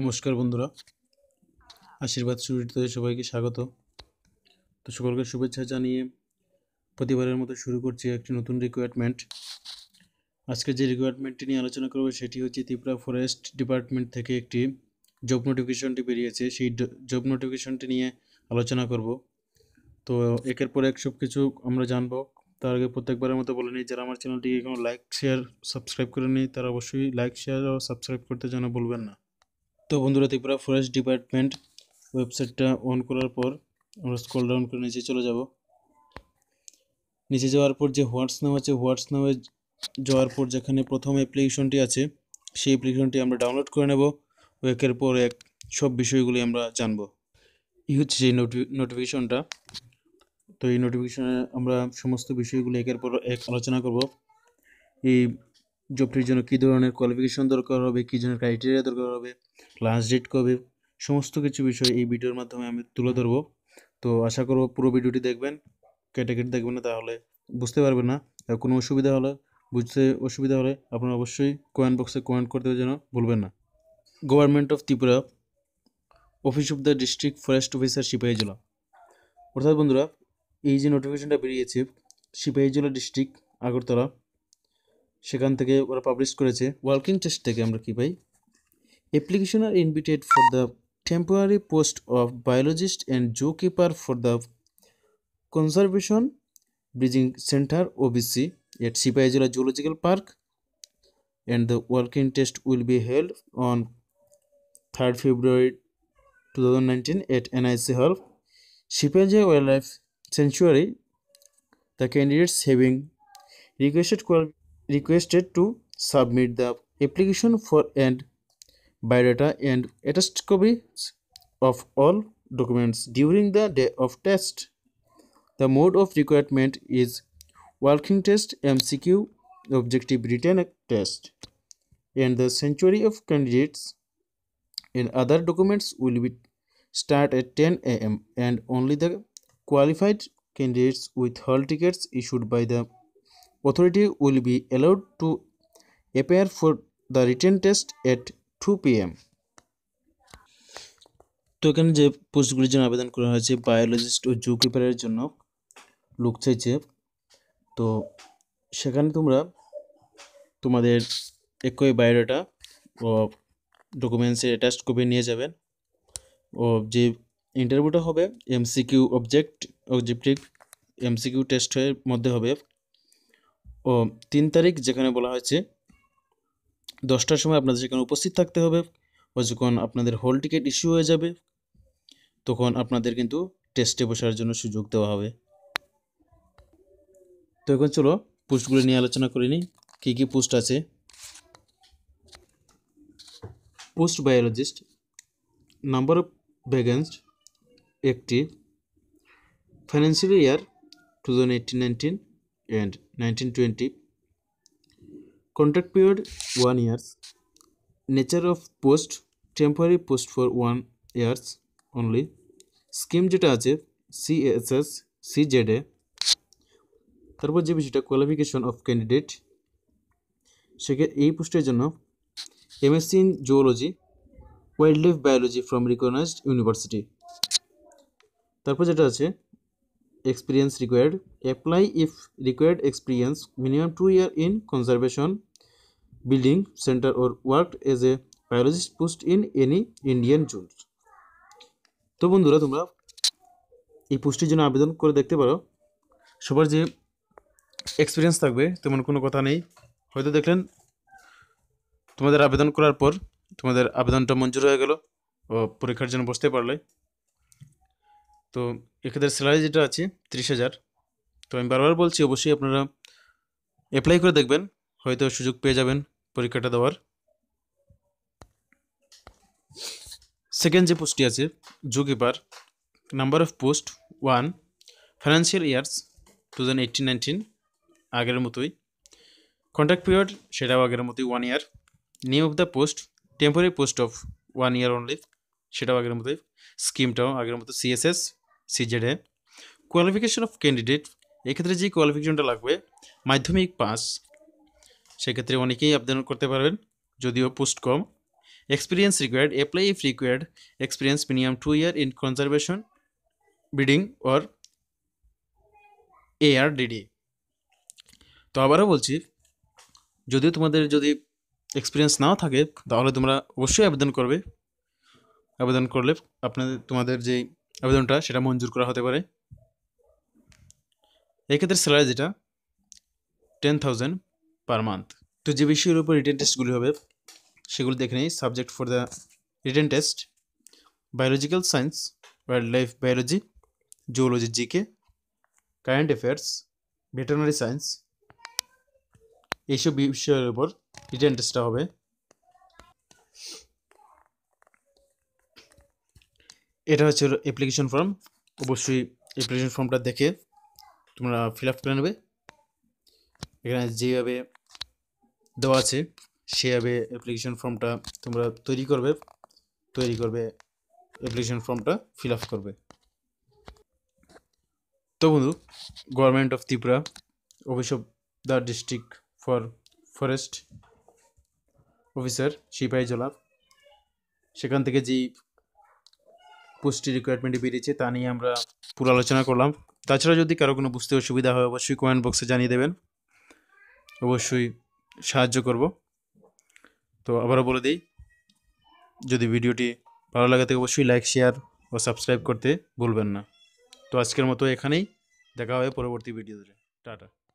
নমস্কার বন্ধুরা আশীর্বাদ সুরিতে সবাইকে স্বাগত তো সকলকে শুভেচ্ছা জানিয়ে প্রতিবারের মতো শুরু করছি একটি নতুন রিকোয়ারমেন্ট আজকে যে রিকোয়ারমেন্টটি নিয়ে আলোচনা করবো সেটি হচ্ছে ত্রিপুরা ফরেস্ট ডিপার্টমেন্ট থেকে একটি জব নোটিফিকেশনটি বেরিয়েছে সেই জব নোটিফিকেশনটি নিয়ে আলোচনা করব তো একের পর এক সব কিছু আমরা জানবো তার আগে প্রত্যেকবারের মতো বলে নিই যারা আমার চ্যানেলটিকে এখনও লাইক শেয়ার সাবস্ক্রাইব করে নিই তারা অবশ্যই লাইক শেয়ার ও সাবস্ক্রাইব করতে যেন বলবেন না তো বন্ধুরা ত্রিপুরা ফরেস্ট ডিপার্টমেন্ট ওয়েবসাইটটা অন করার পর আমরা স্ক্রল ডাউন করে নিচে চলে যাব নিচে যাওয়ার পর যে হোয়াটস নাম আছে হোয়াটস নামে যাওয়ার পর যেখানে প্রথম অ্যাপ্লিকেশনটি আছে সেই অ্যাপ্লিকেশনটি আমরা ডাউনলোড করে নেব একের পর এক সব বিষয়গুলি আমরা জানব এই হচ্ছে সেই নোটিফিকেশনটা তো এই নোটিফিকেশনে আমরা সমস্ত বিষয়গুলি একের পর এক আলোচনা করব এই জবটির জন্য কী ধরনের কোয়ালিফিকেশন দরকার হবে কী ধরনের ক্রাইটেরিয়া দরকার হবে ক্লাস ডেট কবে সমস্ত কিছু বিষয় এই ভিডিওর মাধ্যমে আমি তুলে ধরবো তো আশা করব পুরো ভিডিওটি দেখবেন কেটে দেখবেন না তাহলে বুঝতে পারবেন না কোনো অসুবিধা হলে বুঝতে অসুবিধা হলে আপনারা অবশ্যই কমেন্ট বক্সে কমেন্ট করতে যেন ভুলবেন না government of Tripura office of the district forest officer Sepahijala অর্থাৎ বন্ধুরা এই যে নোটিফিকেশনটা বেরিয়েছে সিপাহি জেলা ডিস্ট্রিক্ট আগরতলা সেখান থেকে ওরা পাবলিশ করেছে ওয়ার্কিং টেস্ট থেকে আমরা কী পাই application R ইনভিটেড for the temporary post of biologist and Joe keeper for the conservation bridging centre OBC এট সিপাহী জেলা zoological park and the working test will be held on third February two thousand nineteen at NIC হল সিপাহী wild life the the having having requested requested to submit the application for and biodata and attest copies of all documents during the day of test. The mode of requirement is working test MCQ objective written test and the sanctuary of candidates and other documents will be start at 10 a.m. and only the qualified candidates with hall tickets issued by the authority will be allowed to appear for the written test at two P M তো এখানে যে পোস্টগুলির জন্য আবেদন করা হয়েছে biologist ও জুকিপারের জন্য লোক চাইছে তো সেখানে তোমরা তোমাদের একই বায়োডাটা ও ডকুমেন্টসের অ্যাটাচ কপি নিয়ে যাবেন ও যে ইন্টারভিউটা হবে এমসিকিউ অবজেক্ট অবজেক্টিভ এমসিকিউ টেস্টের মধ্যে হবে ও তিন তারিখ যেখানে বলা হয়েছে দশটার সময় আপনাদের সেখানে উপস্থিত থাকতে হবে ও যখন আপনাদের হল টিকিট ইস্যু হয়ে যাবে তখন আপনাদের কিন্তু টেস্টে বসার জন্য সুযোগ দেওয়া হবে তো এখন চলো পোস্টগুলো নিয়ে আলোচনা করে নিই কী কী পোস্ট আছে post biologist number of vacancy একটি financial year two thousand eighteen nineteen and 1920 contract period 1 years nature of post temporary post for 1 years only scheme যেটা আছে সিএসএস সিজেডে তারপর যে বিষয়টা কোয়ালিফিকেশন অফ ক্যান্ডিডেট সেক্ষেত্রে এই পোস্টের জন্য MSc in zoology wildlife biology from recognised university তারপর যেটা আছে experience required apply if required experience minimum two year in conservation building centre or work as a biologist post in any Indian zone তো বন্ধুরা তোমরা এই পোস্টের জন্য আবেদন করে দেখতে পারো সবার যে এক্সপিরিয়েন্স থাকবে তেমন কোনো কথা নেই হয়তো দেখলেন তোমাদের আবেদন করার পর তোমাদের আবেদনটা মঞ্জুর হয়ে গেল ও পরীক্ষার জন্য বসতে পারলে তো এক্ষেত্রে স্যালারি যেটা আছে ত্রিশ হাজার তো আমি বারবার বলছি অবশ্যই আপনারা অ্যাপ্লাই করে দেখবেন হয়তো সুযোগ পেয়ে যাবেন পরীক্ষাটা দেওয়ার সেকেন্ড যে পোস্টটি আছে zookeeper number of post one financial years two thousand nineteen আগের মতোই কন্ট্রাক্ট পিরিয়ড সেটাও আগের মতোই one year new of the post temporary post of one year only সেটাও আগের মতোই স্কিমটাও আগের মতো সিএসএস সিজেডে কোয়ালিফিকেশন অফ ক্যান্ডিডেট এক্ষেত্রে যে কোয়ালিফিকেশনটা লাগবে মাধ্যমিক পাস সেক্ষেত্রে অনেকেই আবেদন করতে পারবেন যদিও পোস্ট কম experience required apply if required experience minimum two year in conservation breeding or ARDD তো আবারও বলছি যদিও তোমাদের যদি এক্সপিরিয়েন্স নাও থাকে তাহলে তোমরা অবশ্যই আবেদন করবে আবেদন করলে আপনাদের তোমাদের যেই আবেদনটা সেটা মঞ্জুর করা হতে পারে এক্ষেত্রে স্যালারি যেটা টেন থাউজেন্ড পার মান্থ তো যে বিষয়ের উপর রিটেন টেস্টগুলি হবে সেগুলো দেখে নিই subject for the written test biological science wildlife biology zoology GK current affairs veterinary science এইসব বিষয়ের উপর রিটেন টেস্টটা হবে এটা হচ্ছে অ্যাপ্লিকেশন ফর্ম অবশ্যই অ্যাপ্লিকেশন ফর্মটা দেখে তোমরা ফিল আপ করে নেবে এখানে যেভাবে দেওয়া আছে সেভাবে অ্যাপ্লিকেশন ফর্মটা তোমরা তৈরি করবে তৈরি করবে অ্যাপ্লিকেশন ফর্মটা ফিল আপ করবে তো বন্ধু government of Tripura office of the district for forest officer সিপাহী জলা সেখান থেকে যেই পুষ্টি রিকোয়ারমেন্ট বেরিয়েছে তা নিয়ে আমরা পুরো আলোচনা করলাম তাছাড়া যদি কারো কোনো বুঝতে অসুবিধা হয় অবশ্যই কমেন্ট বক্সে জানিয়ে দেবেন অবশ্যই সাহায্য করব তো আবারও বলে দিই যদি ভিডিওটি ভালো লাগে থাকে অবশ্যই লাইক শেয়ার ও সাবস্ক্রাইব করতে ভুলবেন না তো আজকের মতো এখানেই দেখা হবে পরবর্তী ভিডিওতে টাটা